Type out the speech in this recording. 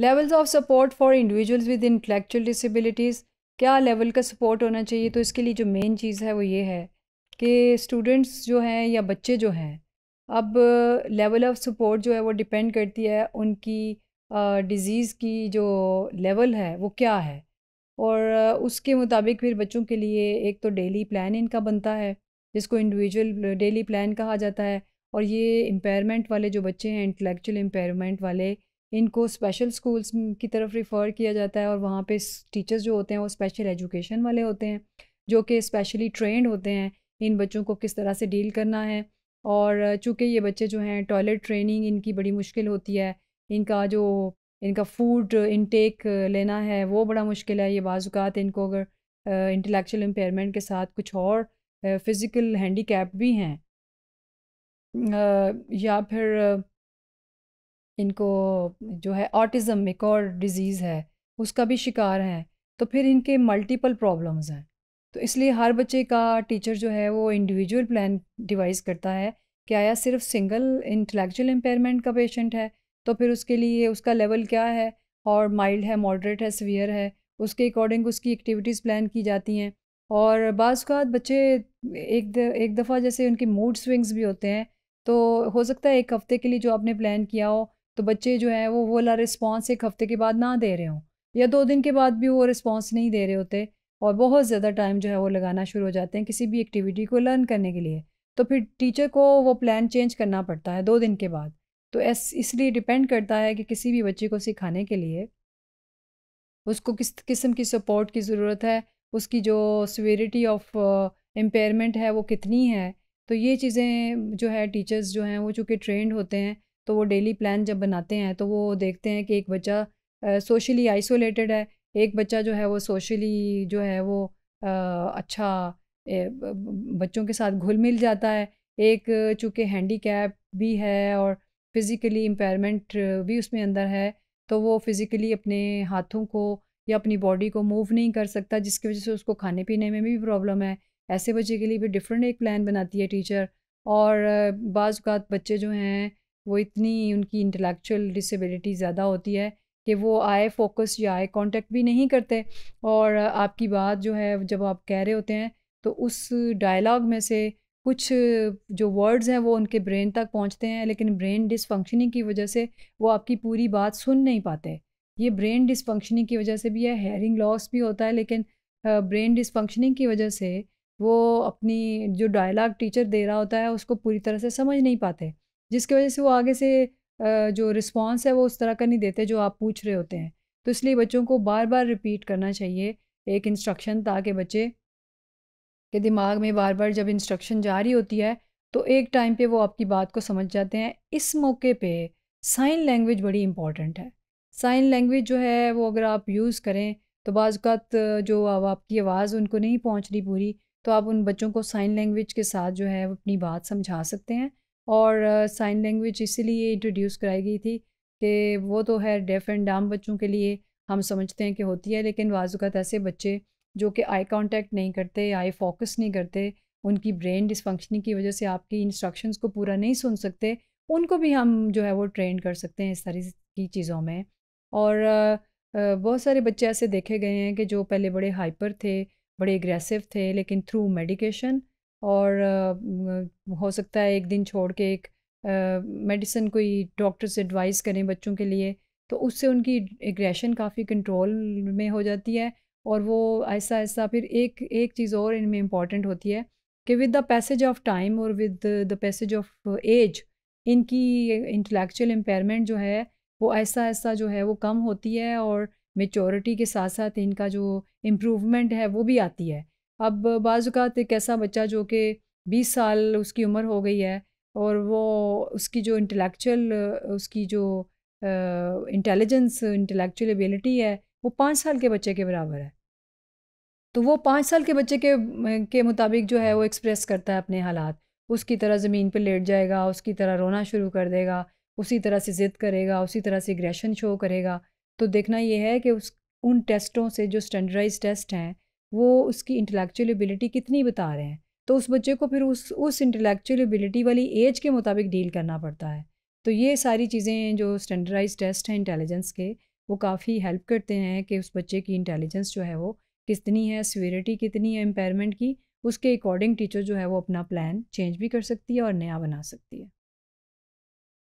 levels of support for individuals with intellectual disabilities क्या level का support होना चाहिए तो इसके लिए जो मेन चीज़ है वो ये है कि स्टूडेंट्स जो हैं या बच्चे जो हैं अब लेवल ऑफ़ सपोर्ट जो है वो डिपेंड करती है उनकी डिज़ीज़ की जो लेवल है वो क्या है और उसके मुताबिक फिर बच्चों के लिए एक तो डेली प्लान इनका बनता है जिसको इंडिविजुअल डेली प्लान कहा जाता है और ये इम्पेयरमेंट वाले जो बच्चे हैं इंटेलेक्चुअल इम्पेयरमेंट वाले इनको स्पेशल स्कूल्स की तरफ रिफ़र किया जाता है और वहाँ पे टीचर्स जो होते हैं वो स्पेशल एजुकेशन वाले होते हैं जो कि स्पेशली ट्रेंड होते हैं इन बच्चों को किस तरह से डील करना है और चूँकि ये बच्चे जो हैं टॉयलेट ट्रेनिंग इनकी बड़ी मुश्किल होती है इनका जो इनका फूड इनटेक लेना है वो बड़ा मुश्किल है ये बाजुक़ात इनको अगर इंटेलेक्चुअल इम्पेयरमेंट के साथ कुछ और फ़िज़िकल हैंडी भी हैं या फिर इनको जो है ऑटिज़म एक और डिज़ीज़ है उसका भी शिकार हैं तो फिर इनके मल्टीपल प्रॉब्लम्स हैं तो इसलिए हर बच्चे का टीचर जो है वो इंडिविजुअल प्लान डिवाइस करता है कि आया सिर्फ सिंगल इंटेलेक्चुअल इम्पेयरमेंट का पेशेंट है तो फिर उसके लिए उसका लेवल क्या है और माइल्ड है मॉडरेट है सीवियर है उसके अकॉर्डिंग उसकी एक्टिविटीज़ प्लान की जाती हैं और बाज़ बच्चे एक द, एक दफ़ा जैसे उनके मूड स्विंग्स भी होते हैं तो हो सकता है एक हफ़्ते के लिए जो आपने प्लान किया हो तो बच्चे जो है वो वो वाला रिस्पॉन्स एक हफ्ते के बाद ना दे रहे हों या दो दिन के बाद भी वो रिस्पॉन्स नहीं दे रहे होते और बहुत ज़्यादा टाइम जो है वो लगाना शुरू हो जाते हैं किसी भी एक्टिविटी को लर्न करने के लिए तो फिर टीचर को वो प्लान चेंज करना पड़ता है दो दिन के बाद तो ऐस इसलिए डिपेंड करता है कि किसी भी बच्चे को सिखाने के लिए उसको किस किस्म की सपोर्ट की ज़रूरत है उसकी जो सवेरिटी ऑफ एम्पेयरमेंट है वो कितनी है तो ये चीज़ें जो है टीचर्स जो हैं वो चूँकि ट्रेंड होते हैं तो वो डेली प्लान जब बनाते हैं तो वो देखते हैं कि एक बच्चा सोशली आइसोलेटेड है एक बच्चा जो है वो सोशली जो है वो आ, अच्छा ए, बच्चों के साथ घुल मिल जाता है एक चूँकि हैंडीकैप भी है और फिज़िकली इम्पेयरमेंट भी उसमें अंदर है तो वो फिज़िकली अपने हाथों को या अपनी बॉडी को मूव नहीं कर सकता जिसकी वजह से उसको खाने पीने में भी प्रॉब्लम है ऐसे बच्चे के लिए भी डिफरेंट एक प्लान बनाती है टीचर और बाज़ात बच्चे जो हैं वो इतनी उनकी इंटेलेक्चुअल डिसेबिलिटी ज़्यादा होती है कि वो आए फोकस या आए कांटेक्ट भी नहीं करते और आपकी बात जो है जब आप कह रहे होते हैं तो उस डायलॉग में से कुछ जो वर्ड्स हैं वो उनके ब्रेन तक पहुंचते हैं लेकिन ब्रेन डिसफंक्शनिंग की वजह से वो आपकी पूरी बात सुन नहीं पाते ये ब्रेन डिसफंक्शनिंग की वजह से भी है हेयरिंग लॉस भी होता है लेकिन ब्रेन डिसफंक्शनिंग की वजह से वो अपनी जो डायलॉग टीचर दे रहा होता है उसको पूरी तरह से समझ नहीं पाते जिसकी वजह से वो आगे से जो रिस्पॉन्स है वो उस तरह का नहीं देते जो आप पूछ रहे होते हैं तो इसलिए बच्चों को बार बार रिपीट करना चाहिए एक इंस्ट्रक्शन ताकि बच्चे के दिमाग में बार बार जब इंस्ट्रक्शन जारी होती है तो एक टाइम पे वो आपकी बात को समझ जाते हैं इस मौके पे साइन लैंग्वेज बड़ी इंपॉर्टेंट है साइन लैंग्वेज जो है वो अगर आप यूज़ करें तो बाज़ात जो अब आपकी आवाज़ उनको नहीं पहुँच रही पूरी तो आप उन बच्चों को साइन लैंग्वेज के साथ जो है अपनी बात समझा सकते हैं और साइन लैंग्वेज इसीलिए इंट्रोड्यूस कराई गई थी कि वो तो है डेफ एंड डाम बच्चों के लिए हम समझते हैं कि होती है लेकिन बाजुकात ऐसे बच्चे जो कि आई कांटेक्ट नहीं करते आई फोकस नहीं करते उनकी ब्रेन डिसफंक्शनिंग की वजह से आपकी इंस्ट्रक्शंस को पूरा नहीं सुन सकते उनको भी हम जो है वो ट्रेन कर सकते हैं इस सारी की चीज़ों में और बहुत सारे बच्चे ऐसे देखे गए हैं कि जो पहले बड़े हाइपर थे बड़े एग्रेसिव थे लेकिन थ्रू मेडिकेशन और हो सकता है एक दिन छोड़ के एक मेडिसिन कोई डॉक्टर से एडवाइस करें बच्चों के लिए तो उससे उनकी एग्रेशन काफ़ी कंट्रोल में हो जाती है और वो ऐसा ऐसा फिर एक एक चीज़ और इनमें इम्पॉर्टेंट होती है कि with the passage of time और with the passage of age इनकी इंटेलेक्चुअल इम्पेयरमेंट जो है वो ऐसा ऐसा जो है वो कम होती है और मेचोरिटी के साथ साथ इनका जो इम्प्रूवमेंट है वो भी आती है अब बाज़ात एक ऐसा बच्चा जो कि बीस साल उसकी उम्र हो गई है और वो उसकी जो इंटेलेक्चुअल उसकी जो इंटेलिजेंस इंटेलेक्चुअल एबिलिटी है वो पाँच साल के बच्चे के बराबर है तो वो पाँच साल के बच्चे के के मुताबिक जो है वो एक्सप्रेस करता है अपने हालात उसकी तरह ज़मीन पर लेट जाएगा उसकी तरह रोना शुरू कर देगा उसी तरह से ज़िद करेगा उसी तरह से ग्रेशन शो करेगा तो देखना ये है कि उस उन टेस्टों से जो स्टैंडर्डाइज टेस्ट हैं वो उसकी इंटेलेक्चुअल एबिलिटी कितनी बता रहे हैं तो उस बच्चे को फिर उस उस इंटेलेक्चुअल एबिलिटी वाली एज के मुताबिक डील करना पड़ता है तो ये सारी चीज़ें जो स्टैंडर्डाइज टेस्ट हैं इंटेलिजेंस के वो काफ़ी हेल्प करते हैं कि उस बच्चे की इंटेलिजेंस जो है वो कितनी है सिवेरिटी कितनी है इम्पेयरमेंट की उसके अकॉर्डिंग टीचर जो है वो अपना प्लान चेंज भी कर सकती है और नया बना सकती है